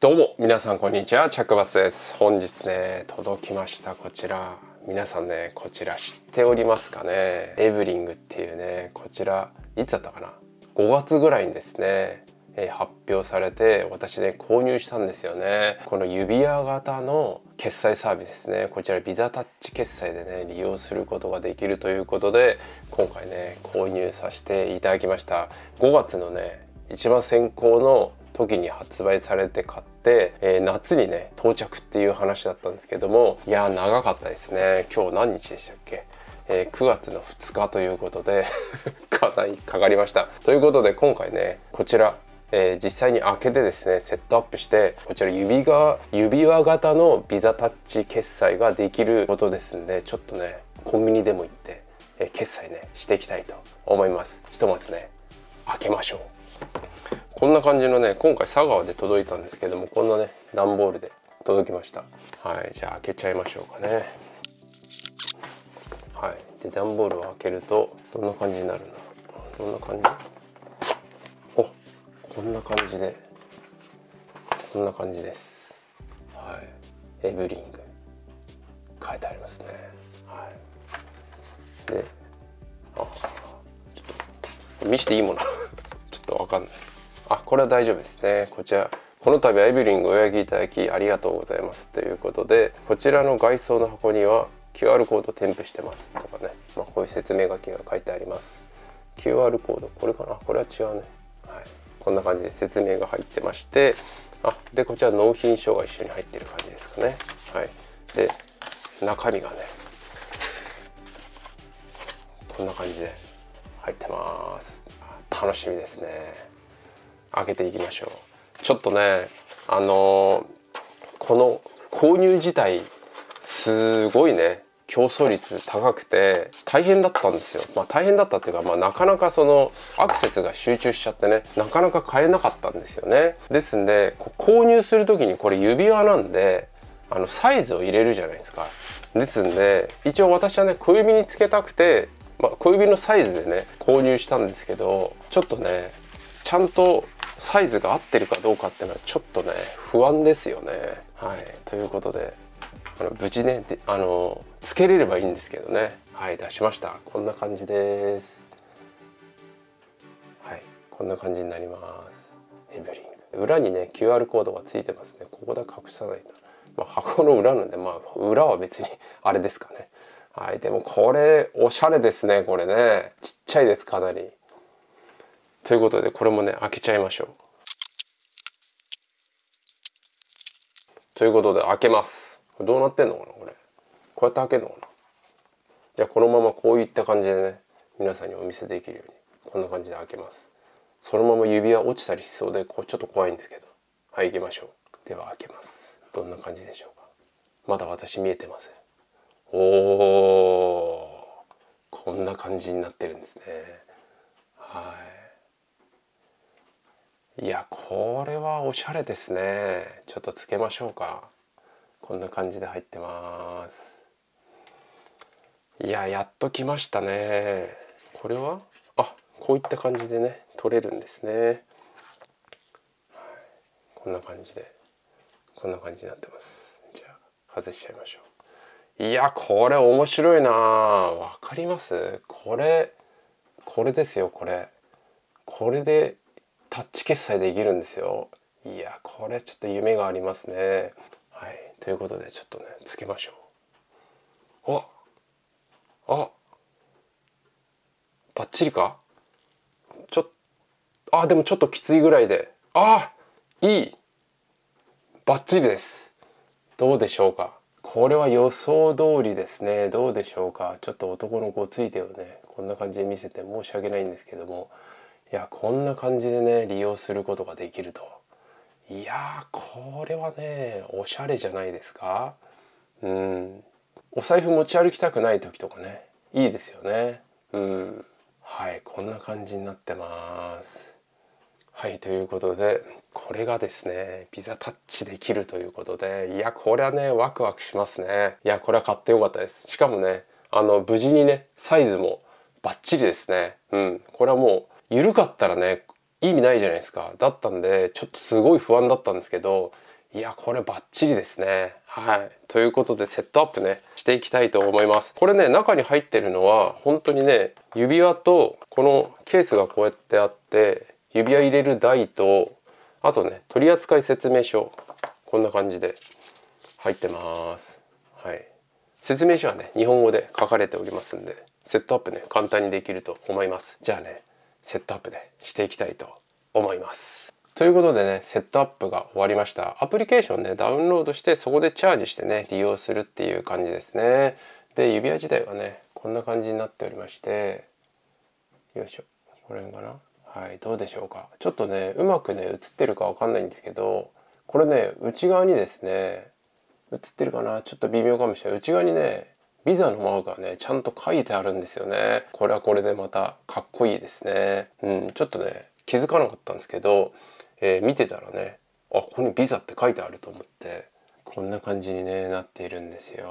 どうも皆さんこんにちはチャックバスです本日ね届きましたこちら皆さんねこちら知っておりますかねエブリングっていうねこちらいつだったかな5月ぐらいにですね発表されて私ね購入したんですよねこの指輪型の決済サービスですねこちらビザタッチ決済でね利用することができるということで今回ね購入させていただきました5月のね一番先行の時に発売されて買って、えー、夏にね到着っていう話だったんですけどもいや長かったですね今日何日でしたっけえー、9月の2日ということで かなりかかりましたということで今回ねこちらえー、実際に開けてですねセットアップしてこちら指が指輪型のビザタッチ決済ができることですんでちょっとねコンビニでも行って、えー、決済ねしていきたいと思いますひとまずね開けましょうこんな感じのね今回佐川で届いたんですけどもこんなね段ボールで届きましたはいじゃあ開けちゃいましょうかねはいで段ボールを開けるとどんな感じになるのどんな感じおこんな感じでこんな感じですはいエブリング書いてありますねはいであちょっと見していいもの ちょっとわかんないこれは大丈夫ですねこちらこの度はエビリンご予約いただきありがとうございますということでこちらの外装の箱には QR コード添付してますとかね、まあ、こういう説明書きが書いてあります QR コードこれかなこれは違うね、はい、こんな感じで説明が入ってましてあでこちら納品書が一緒に入ってる感じですかねはいで中身がねこんな感じで入ってます楽しみですね開けていきましょうちょっとねあのー、この購入自体すごいね競争率高くて大変だったんですよ、まあ、大変だったっていうか、まあ、なかなかそのアクセスが集中しちゃってねなかなか買えなかったんですよねですんで購入する時にこれ指輪なんであのサイズを入れるじゃないですかですんで一応私はね小指につけたくて、まあ、小指のサイズでね購入したんですけどちょっとねちゃんとサイズが合ってるかどうかっていうのはちょっとね不安ですよね。はい、ということであの無事ねであのつけれればいいんですけどねはい出しましたこんな感じです。はいこんな感じになります。エブリング裏にね QR コードがついてますねここだ隠さないと。まあ、箱の裏なんでまあ裏は別にあれですかね。はい、でもこれおしゃれですねこれねちっちゃいですかなりということでこれもね開けちゃいましょうということで開けますどうなってんのかなこれこうやって開けるのかなじゃあこのままこういった感じでね皆さんにお見せできるようにこんな感じで開けますそのまま指輪落ちたりしそうでこうちょっと怖いんですけどはい行きましょうでは開けますどんな感じでしょうかまだ私見えてませんおおこんな感じになってるんですねはいいやこれはおしゃれですねちょっとつけましょうかこんな感じで入ってますいややっと来ましたねこれはあこういった感じでね取れるんですねこんな感じでこんな感じになってますじゃあ外しちゃいましょういやこれ面白いなわかりますこれこれですよこれこれでタッチ決済できるんですよいやこれちょっと夢がありますねはいということでちょっとねつけましょうああバッチリかちょあでもちょっときついぐらいであいいバッチリですどうでしょうかこれは予想通りですねどうでしょうかちょっと男の子ついてをねこんな感じで見せて申し訳ないんですけどもいやこんな感じでね利用することができるといやこれはねおしゃれじゃないですかうんお財布持ち歩きたくない時とかねいいですよねうんはいこんな感じになってますはいということでこれがですねピザタッチできるということでいやこれはねワクワクしますねいやこれは買ってよかったですしかもねあの無事にねサイズもバッチリですねうんこれはもう緩かったらね意味ないじゃないですかだったんでちょっとすごい不安だったんですけどいやこれバッチリですねはいということでセットアップねしていきたいと思いますこれね中に入ってるのは本当にね指輪とこのケースがこうやってあって指輪入れる台とあとね取扱説明書こんな感じで入ってますはい説明書はね日本語で書かれておりますんでセットアップね簡単にできると思いますじゃあねセットアップでしていきたいと思います。ということでね、セットアップが終わりました。アプリケーションね、ダウンロードして、そこでチャージしてね、利用するっていう感じですね。で、指輪自体はね、こんな感じになっておりまして、よいしょ、これかな。はい、どうでしょうか。ちょっとね、うまくね、映ってるかわかんないんですけど、これね、内側にですね、映ってるかなちょっと微妙かもしれない。内側にね、ビザのマークがねちゃんと書いてあるんですよねこれはこれでまたかっこいいですねうんちょっとね気づかなかったんですけど、えー、見てたらねあここにビザって書いてあると思ってこんな感じに、ね、なっているんですよ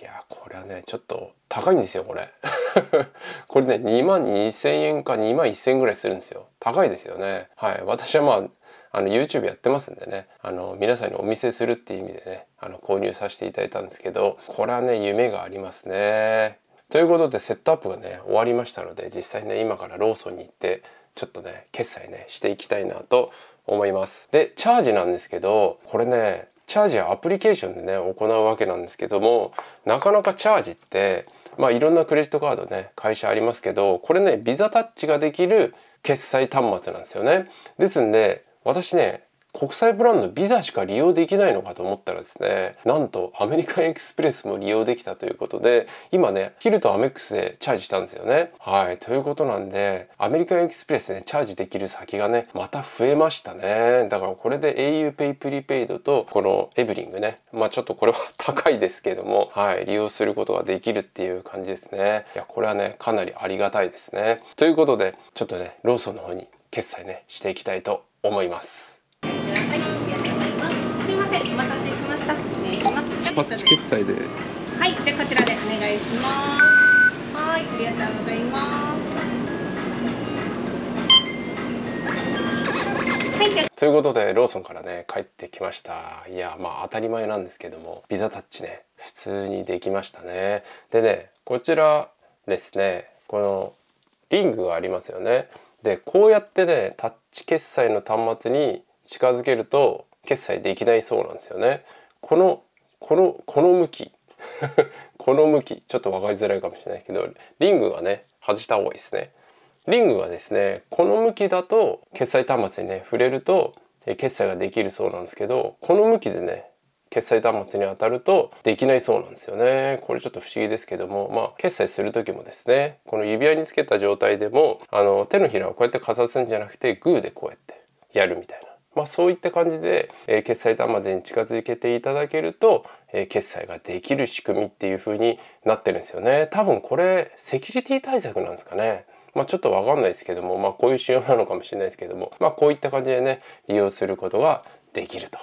いやこれはねちょっと高いんですよこれ これね2万2,000円か2万1,000円ぐらいするんですよ高いですよねはい私はまああの YouTube やってますんでねあの皆さんにお見せするっていう意味でねあの購入させていただいたんですけどこれはね夢がありますね。ということでセットアップがね終わりましたので実際ね今からローソンに行ってちょっとね決済ねしていきたいなと思います。でチャージなんですけどこれねチャージはアプリケーションでね行うわけなんですけどもなかなかチャージってまあいろんなクレジットカードね会社ありますけどこれねビザタッチができる決済端末なんですよね。ですんで私ね国際ブランドビザしか利用できないのかと思ったらですねなんとアメリカンエクスプレスも利用できたということで今ねヒルとアメックスでチャージしたんですよねはいということなんでアメリカンエクスプレスねチャージできる先がねまた増えましたねだからこれで auPay プリペイドとこのエブリングねまあちょっとこれは高いですけどもはい利用することができるっていう感じですねいやこれはねかなりありがたいですねということでちょっとねローソンの方に決済ねしていきたいと思います。い、すみません、お待たせしました。お願いします。パッチ決済で。はい、じゃこちらでお願いします。はい、ありがとうございます。はい、ということでローソンからね帰ってきましたいやまあ当たり前なんですけどもビザタッチね普通にできましたねでねこちらですねこのリングがありますよねでこうやってねタッチ決済の端末に近づけると決済できないそうなんですよね。このこのこの向き この向きちょっと分かりづらいかもしれないけどリングがね外した方がいいですね。リングはですねこの向きだと決済端末にね触れると決済ができるそうなんですけどこの向きでね決済端末に当たるとできないそうなんですよねこれちょっと不思議ですけどもまあ決済する時もですねこの指輪につけた状態でもあの手のひらをこうやってかざすんじゃなくてグーでこうやってやるみたいな。まあ、そういった感じで、えー、決済端末に近づけていただけると、えー、決済ができる仕組みっていう風になってるんですよね多分これセキュリティ対策なんですかねまあ、ちょっとわかんないですけども、まあ、こういう仕様なのかもしれないですけども、まあ、こういった感じでね利用することができると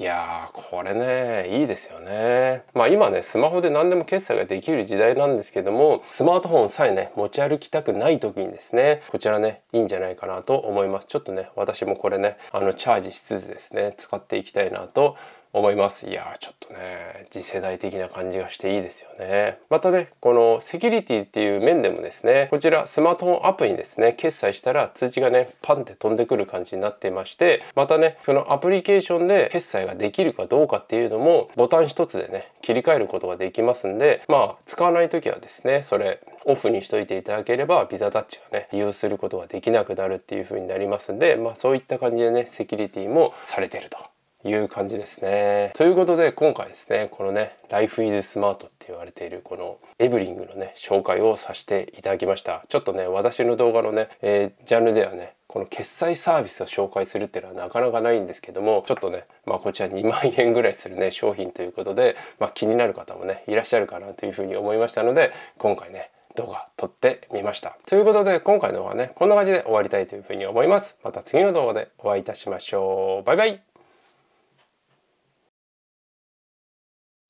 いやーこれねいいですよねまあ今ねスマホで何でも決済ができる時代なんですけどもスマートフォンさえね持ち歩きたくない時にですねこちらねいいんじゃないかなと思いますちょっとね私もこれねあのチャージしつつですね使っていきたいなと思いますいやちょっとね次世代的な感じがしていいですよねまたねこのセキュリティっていう面でもですねこちらスマートフォンアプリにですね決済したら通知がねパンって飛んでくる感じになっていましてまたねそのアプリケーションで決済ができるかどうかっていうのもボタン一つでね切り替えることができますんでまあ使わない時はですねそれオフにしといていただければビザタッチがね利用することができなくなるっていう風になりますんでまあそういった感じでねセキュリティもされてるという感じですね。ということで今回ですねこのね「Life is Smart」って言われているこのエブリングのね紹介をさせていただきました。ちょっとね私の動画のね、えー、ジャンルではねこの決済サービスを紹介するっていうのはなかなかないんですけどもちょっとね、まあ、こちら2万円ぐらいするね商品ということで、まあ、気になる方もねいらっしゃるかなというふうに思いましたので今回ね動画撮ってみました。ということで今回の動画はねこんな感じで終わりたいというふうに思います。また次の動画でお会いいたしましょう。バイバイ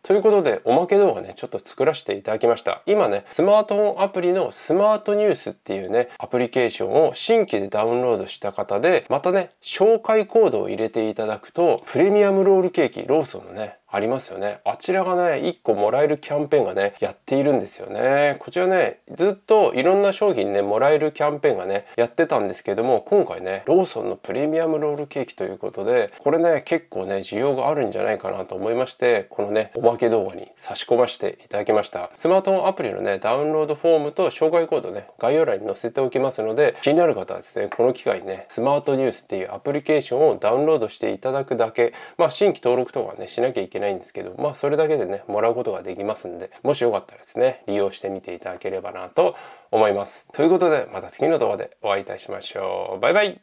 ということでおまけ動画ねちょっと作らせていただきました今ねスマートフォンアプリのスマートニュースっていうねアプリケーションを新規でダウンロードした方でまたね紹介コードを入れていただくとプレミアムロールケーキローソンのねありますよねあちらがね1個もらえるキャンペーンがねやっているんですよねこちらねずっといろんな商品ねもらえるキャンペーンがねやってたんですけども今回ねローソンのプレミアムロールケーキということでこれね結構ね需要があるんじゃないかなと思いましてこのねおまけ動画に差し込ませていただきましたスマートフォンアプリのねダウンロードフォームと紹介コードね概要欄に載せておきますので気になる方はですねこの機会にねスマートニュースっていうアプリケーションをダウンロードしていただくだけまあ新規登録とかねしなきゃいけないけないんですけどまあそれだけでねもらうことができますんでもしよかったらですね利用してみていただければなと思います。ということでまた次の動画でお会いいたしましょう。バイバイ